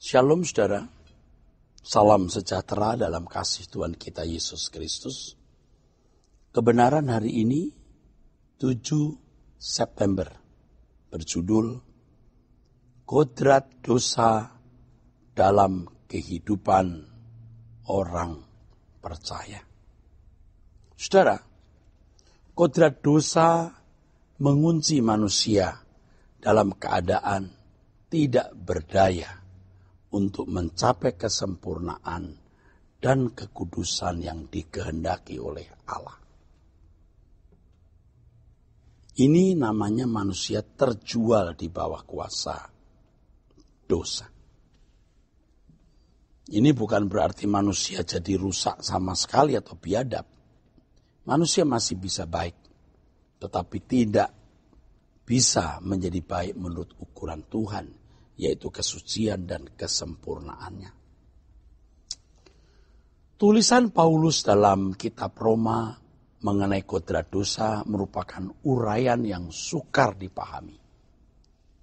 Shalom saudara, salam sejahtera dalam kasih Tuhan kita Yesus Kristus. Kebenaran hari ini 7 September berjudul Kodrat Dosa dalam Kehidupan Orang Percaya. Saudara, kodrat dosa mengunci manusia dalam keadaan tidak berdaya untuk mencapai kesempurnaan dan kekudusan yang dikehendaki oleh Allah. Ini namanya manusia terjual di bawah kuasa dosa. Ini bukan berarti manusia jadi rusak sama sekali atau biadab. Manusia masih bisa baik, tetapi tidak bisa menjadi baik menurut ukuran Tuhan yaitu kesucian dan kesempurnaannya. Tulisan Paulus dalam kitab Roma mengenai kodrat dosa merupakan uraian yang sukar dipahami.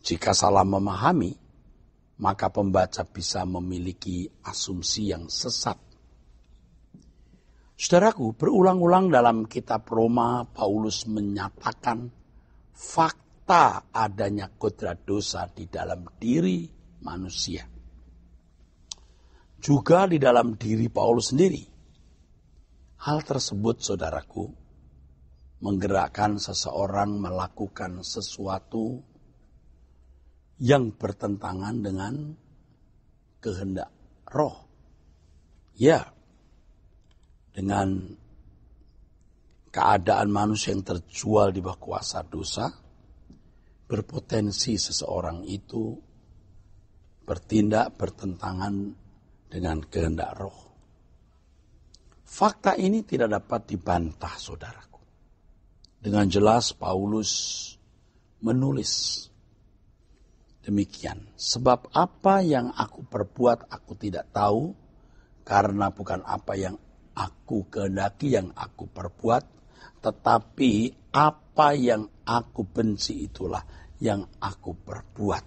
Jika salah memahami, maka pembaca bisa memiliki asumsi yang sesat. Saudaraku, berulang-ulang dalam kitab Roma, Paulus menyatakan fakta nyata adanya kodrat dosa di dalam diri manusia. Juga di dalam diri Paulus sendiri. Hal tersebut, saudaraku, menggerakkan seseorang melakukan sesuatu yang bertentangan dengan kehendak roh. Ya, dengan keadaan manusia yang terjual di bawah kuasa dosa, berpotensi seseorang itu bertindak bertentangan dengan kehendak roh. Fakta ini tidak dapat dibantah, saudaraku. Dengan jelas, Paulus menulis demikian. Sebab apa yang aku perbuat, aku tidak tahu, karena bukan apa yang aku kehendaki yang aku perbuat, tetapi apa yang aku benci itulah yang aku perbuat.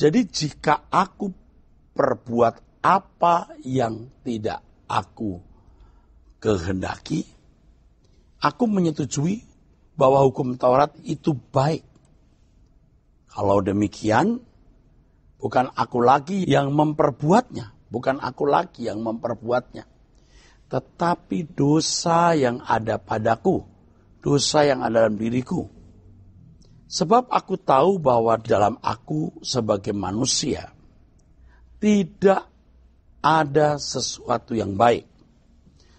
Jadi jika aku perbuat apa yang tidak aku kehendaki, aku menyetujui bahwa hukum Taurat itu baik. Kalau demikian, bukan aku lagi yang memperbuatnya, bukan aku lagi yang memperbuatnya, tetapi dosa yang ada padaku dosa yang ada dalam diriku. Sebab aku tahu bahwa dalam aku sebagai manusia tidak ada sesuatu yang baik.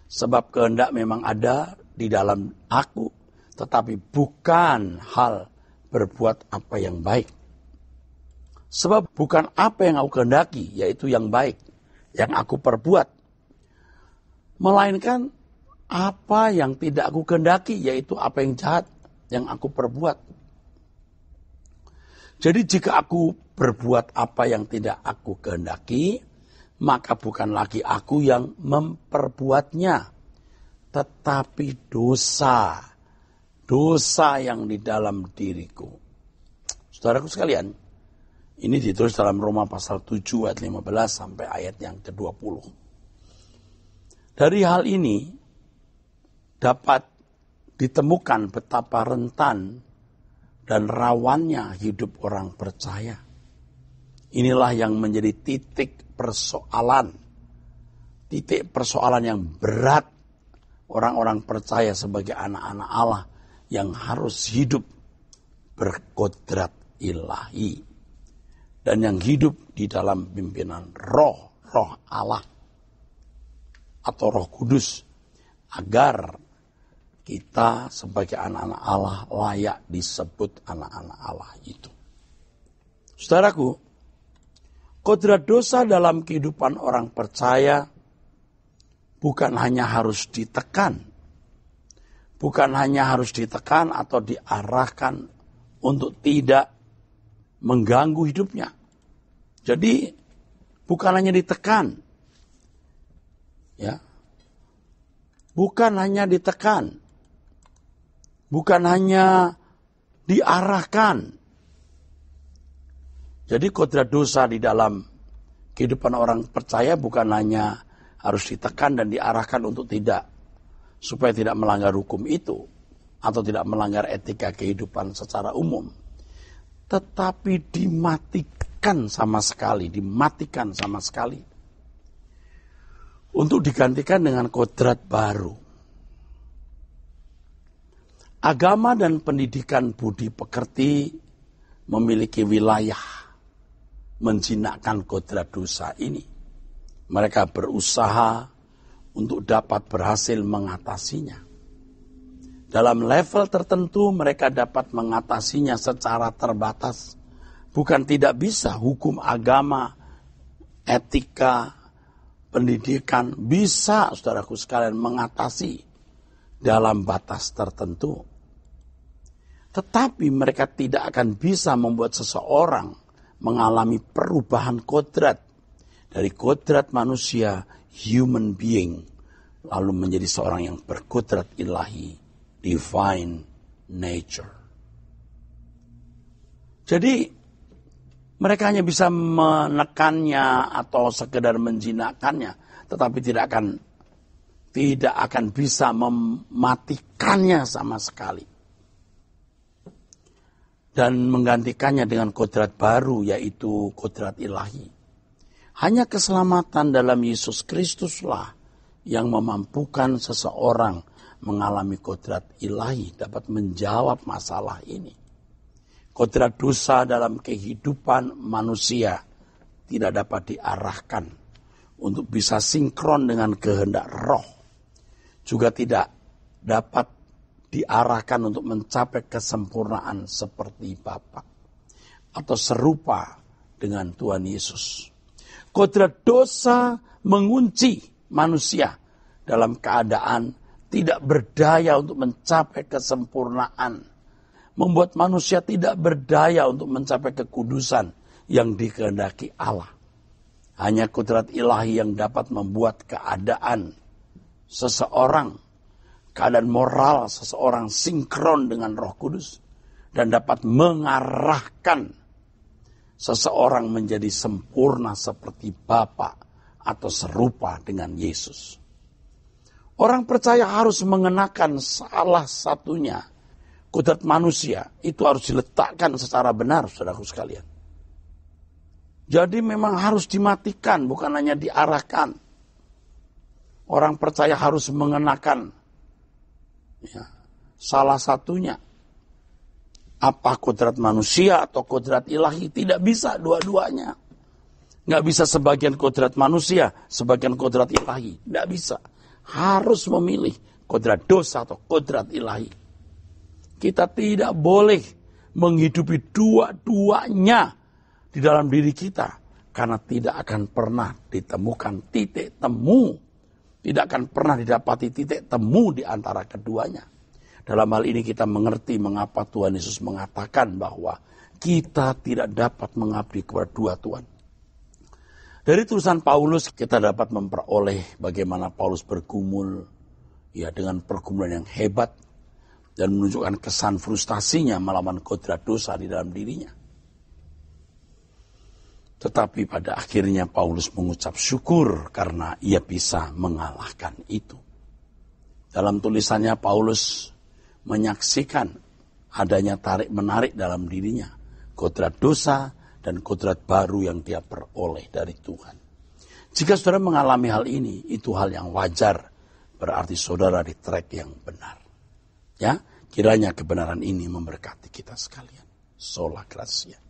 Sebab kehendak memang ada di dalam aku, tetapi bukan hal berbuat apa yang baik. Sebab bukan apa yang aku kehendaki, yaitu yang baik, yang aku perbuat. Melainkan apa yang tidak aku kehendaki, yaitu apa yang jahat yang aku perbuat. Jadi jika aku berbuat apa yang tidak aku kehendaki, maka bukan lagi aku yang memperbuatnya, tetapi dosa. Dosa yang di dalam diriku. Saudaraku sekalian, ini ditulis dalam Roma pasal 7 ayat 15 sampai ayat yang ke-20. Dari hal ini, dapat ditemukan betapa rentan dan rawannya hidup orang percaya. Inilah yang menjadi titik persoalan. Titik persoalan yang berat orang-orang percaya sebagai anak-anak Allah yang harus hidup berkodrat ilahi dan yang hidup di dalam pimpinan roh, roh Allah atau roh kudus agar kita sebagai anak-anak Allah layak disebut anak-anak Allah itu. Saudaraku, kodrat dosa dalam kehidupan orang percaya bukan hanya harus ditekan, bukan hanya harus ditekan atau diarahkan untuk tidak mengganggu hidupnya. Jadi bukan hanya ditekan, ya, bukan hanya ditekan, bukan hanya diarahkan. Jadi kodrat dosa di dalam kehidupan orang percaya bukan hanya harus ditekan dan diarahkan untuk tidak supaya tidak melanggar hukum itu atau tidak melanggar etika kehidupan secara umum. Tetapi dimatikan sama sekali, dimatikan sama sekali. Untuk digantikan dengan kodrat baru. Agama dan pendidikan budi pekerti memiliki wilayah menjinakkan kodrat dosa ini. Mereka berusaha untuk dapat berhasil mengatasinya. Dalam level tertentu mereka dapat mengatasinya secara terbatas. Bukan tidak bisa hukum agama, etika, pendidikan bisa saudaraku sekalian mengatasi dalam batas tertentu. Tetapi mereka tidak akan bisa membuat seseorang mengalami perubahan kodrat dari kodrat manusia human being lalu menjadi seorang yang berkodrat ilahi divine nature. Jadi mereka hanya bisa menekannya atau sekedar menjinakkannya, tetapi tidak akan tidak akan bisa mematikannya sama sekali dan menggantikannya dengan kodrat baru yaitu kodrat ilahi. Hanya keselamatan dalam Yesus Kristuslah yang memampukan seseorang mengalami kodrat ilahi dapat menjawab masalah ini. Kodrat dosa dalam kehidupan manusia tidak dapat diarahkan untuk bisa sinkron dengan kehendak roh. Juga tidak dapat diarahkan untuk mencapai kesempurnaan seperti Bapa atau serupa dengan Tuhan Yesus. Kodrat dosa mengunci manusia dalam keadaan tidak berdaya untuk mencapai kesempurnaan, membuat manusia tidak berdaya untuk mencapai kekudusan yang dikehendaki Allah. Hanya kudrat ilahi yang dapat membuat keadaan seseorang keadaan moral seseorang sinkron dengan Roh Kudus dan dapat mengarahkan seseorang menjadi sempurna seperti Bapa atau serupa dengan Yesus. Orang percaya harus mengenakan salah satunya kudrat manusia itu harus diletakkan secara benar, saudaraku sekalian. Jadi memang harus dimatikan, bukan hanya diarahkan. Orang percaya harus mengenakan Ya. Salah satunya apa kodrat manusia atau kodrat ilahi tidak bisa dua-duanya. Nggak bisa sebagian kodrat manusia, sebagian kodrat ilahi. Nggak bisa. Harus memilih kodrat dosa atau kodrat ilahi. Kita tidak boleh menghidupi dua-duanya di dalam diri kita. Karena tidak akan pernah ditemukan titik temu tidak akan pernah didapati titik temu di antara keduanya. Dalam hal ini kita mengerti mengapa Tuhan Yesus mengatakan bahwa kita tidak dapat mengabdi kepada dua Tuhan. Dari tulisan Paulus kita dapat memperoleh bagaimana Paulus bergumul ya dengan pergumulan yang hebat dan menunjukkan kesan frustasinya melawan kodrat dosa di dalam dirinya. Tetapi pada akhirnya Paulus mengucap syukur karena ia bisa mengalahkan itu. Dalam tulisannya Paulus menyaksikan adanya tarik-menarik dalam dirinya. Kodrat dosa dan kodrat baru yang dia peroleh dari Tuhan. Jika saudara mengalami hal ini, itu hal yang wajar. Berarti saudara di track yang benar. Ya, kiranya kebenaran ini memberkati kita sekalian. Sola Gracia.